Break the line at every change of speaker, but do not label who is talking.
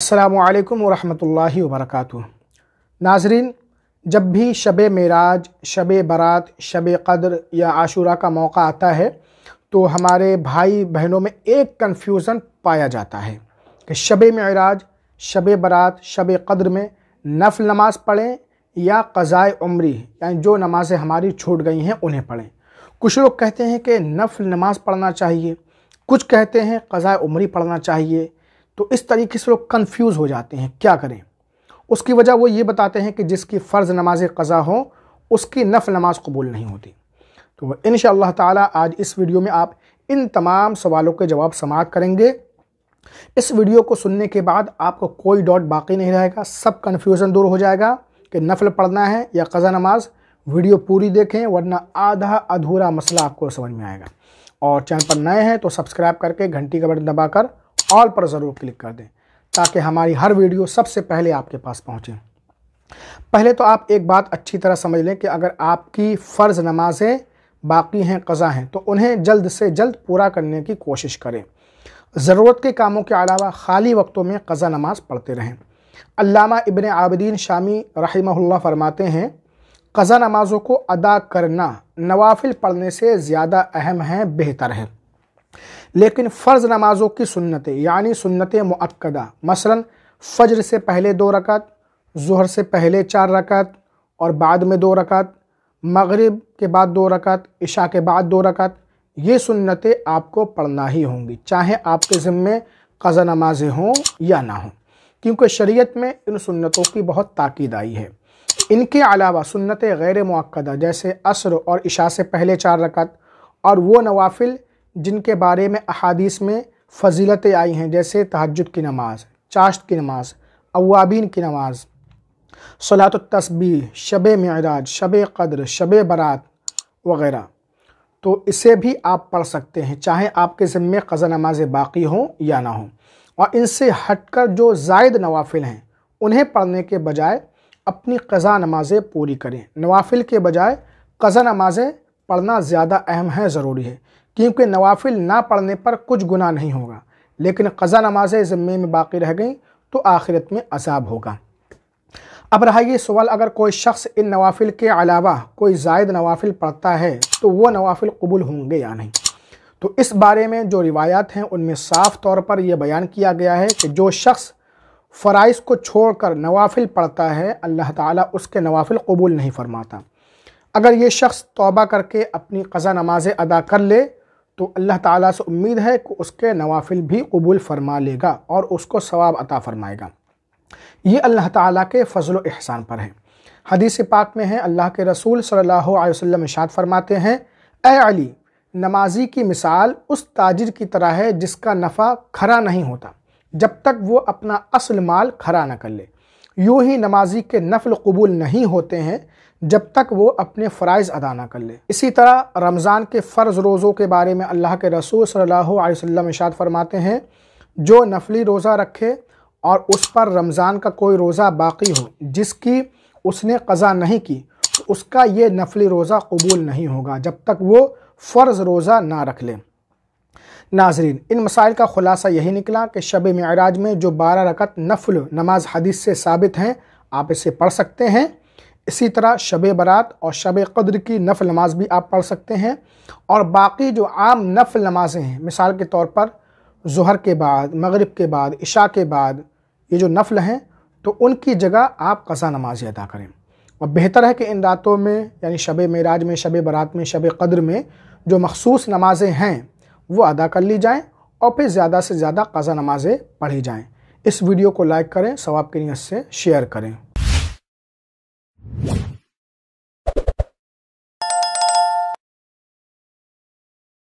अल्लाम वरहमल वर्क नाजरीन जब भी शब मराज शब बारात शब कदर या आशूरा का मौका आता है तो हमारे भाई बहनों में एक कन्फ्यूज़न पाया जाता है कि शब मराज शब बारात शब कदर में नफल नमाज़ पढ़ें या कज़ाए उम्री यानी जो नमाज़ें हमारी छूट गई हैं उन्हें पढ़ें कुछ लोग कहते हैं कि नफल नमाज़ पढ़ना चाहिए कुछ कहते हैं कज़ाए उम्री पढ़ना चाहिए तो इस तरीके से लोग कन्फ्यूज़ हो जाते हैं क्या करें उसकी वजह वो ये बताते हैं कि जिसकी फ़र्ज़ नमाज कज़ा हो उसकी नफ नमाज कबूल नहीं होती तो इन ताला आज इस वीडियो में आप इन तमाम सवालों के जवाब समाप्त करेंगे इस वीडियो को सुनने के बाद आपको कोई डॉट बाकी नहीं रहेगा सब कन्फ्यूज़न दूर हो जाएगा कि नफल पढ़ना है या कज़ा नमाज वीडियो पूरी देखें वरना आधा अधूरा मसला आपको समझ में आएगा और चैनल पर नए हैं तो सब्सक्राइब करके घंटी का बटन दबाकर ऑल पर ज़रूर क्लिक कर दें ताकि हमारी हर वीडियो सबसे पहले आपके पास पहुँचे पहले तो आप एक बात अच्छी तरह समझ लें कि अगर आपकी फ़र्ज़ नमाज़ें बाकी हैं कज़ा हैं तो उन्हें जल्द से जल्द पूरा करने की कोशिश करें ज़रूरत के कामों के अलावा खाली वक्तों में कज़ा नमाज़ पढ़ते रहें अल्लामा इबन आबदीन शामी रही फरमाते हैं कज़ा नमाज़ों को अदा करना नवाफिल पढ़ने से ज़्यादा अहम है बेहतर है लेकिन फ़र्ज़ नमाज़ों की सुन्नतें यानी सुन्नत मक्दा मसला फ़जर से पहले दो रकत जहर से पहले चार रकत और बाद में दो रकत मगरब के बाद दो रकत इशा के बाद दो रकत ये सुन्नतें आपको पढ़ना ही होंगी चाहे आपके ज़िम्मे कज़ा नमाजें हों या ना हों क्योंकि शरीयत में इन सुन्नतों की बहुत ताकीद आई है इनके अलावा सुन्नत गैर मक्दा जैसे असर और इशा से पहले चार रकत और वो नवाफिल जिनके बारे में अहादीस में फजीलतें आई हैं जैसे तहजद की नमाज चाश्त की नमाज अवाबीन की नमाज सलात तस्बी शब मराज शब कद्र शब बरात वगैरह तो इसे भी आप पढ़ सकते हैं चाहे आपके ज़िम्मे क़ज़ा नमाज बाकी हों या ना हों और इनसे हटकर जो जायद नवाफिल हैं उन्हें पढ़ने के बजाय अपनी क़ज़ा नमाज़ें पूरी करें नवाफिल के बजाय क़ज़ा नमाज़ें पढ़ना ज़्यादा अहम है ज़रूरी है क्योंकि नवाफिल ना पढ़ने पर कुछ गुना नहीं होगा लेकिन क़ज़ा नमाजें ज़िम्मे में बाकी रह गई तो आखिरत में असाब होगा अब रहा ये सवाल अगर कोई शख्स इन नवाफिल के अलावा कोई जायद नवाफिल पढ़ता है तो वो नवाफिल कबूल होंगे या नहीं तो इस बारे में जो रिवायात हैं उनमें साफ़ तौर पर यह बयान किया गया है कि जो शख्स फ़राइज़ को छोड़कर नवाफिल पढ़ता है अल्लाह ताला उसके नवाफिल कबूल नहीं फरमाता अगर ये शख्स तौबा करके अपनी क़ज़ा नमाज़ें अदा कर ले तो अल्लाह ताला से उम्मीद है कि उसके नवाफिल भी कबूल फरमा लेगा और उसको सवाब अता फरमाएगा ये अल्लाह ताला के फ़जल एहसान पर है हदीस पाक में है अल्लाह के रसूल सल्लल्लाहु अलैहि वसल्लम इशाद फरमाते हैं ए अली नमाजी की मिसाल उस ताजिर की तरह है जिसका नफ़ा खरा नहीं होता जब तक वो अपना असल माल खरा न कर ले यूँ ही नमाजी के नफल कबूल नहीं होते हैं जब तक वो अपने फ़रज़ अदा ना कर ले इसी तरह रमज़ान के फ़र्ज़ रोज़ों के बारे में अल्लाह के रसूल सल्लल्लाहु अलैहि वसल्लम इशाद फरमाते हैं जो नफली रोज़ा रखे और उस पर रमज़ान का कोई रोज़ा बाकी हो जिसकी उसने कज़ा नहीं की तो उसका ये नफली रोज़ा कबूल नहीं होगा जब तक वो फ़र्ज़ रोज़ा ना रख ले नाजरीन इन मसाइल का खुलासा यही निकला कि शब मराज में जो बारह रकत नफल नमाज हदीस से साबित हैं आप इसे पढ़ सकते हैं इसी तरह शब बारात और शब कद्र की नफल नमाज भी आप पढ़ सकते हैं और बाकी जो आम नफल नमाजें हैं मिसाल के तौर पर जहर के बाद मगरब के बाद इशा के बाद ये जो नफल हैं तो उनकी जगह आप कसा नमाज अदा करें और बेहतर है कि इन रातों में यानी शब मराज में शब बारात में शब कद्र में जो मखसूस नमाजें हैं वो अदा कर ली जाएँ और फिर ज़्यादा से ज़्यादा कज़ा नमाज़ें पढ़ी जाएँ इस वीडियो को लाइक करें सवाब की नियत से शेयर करें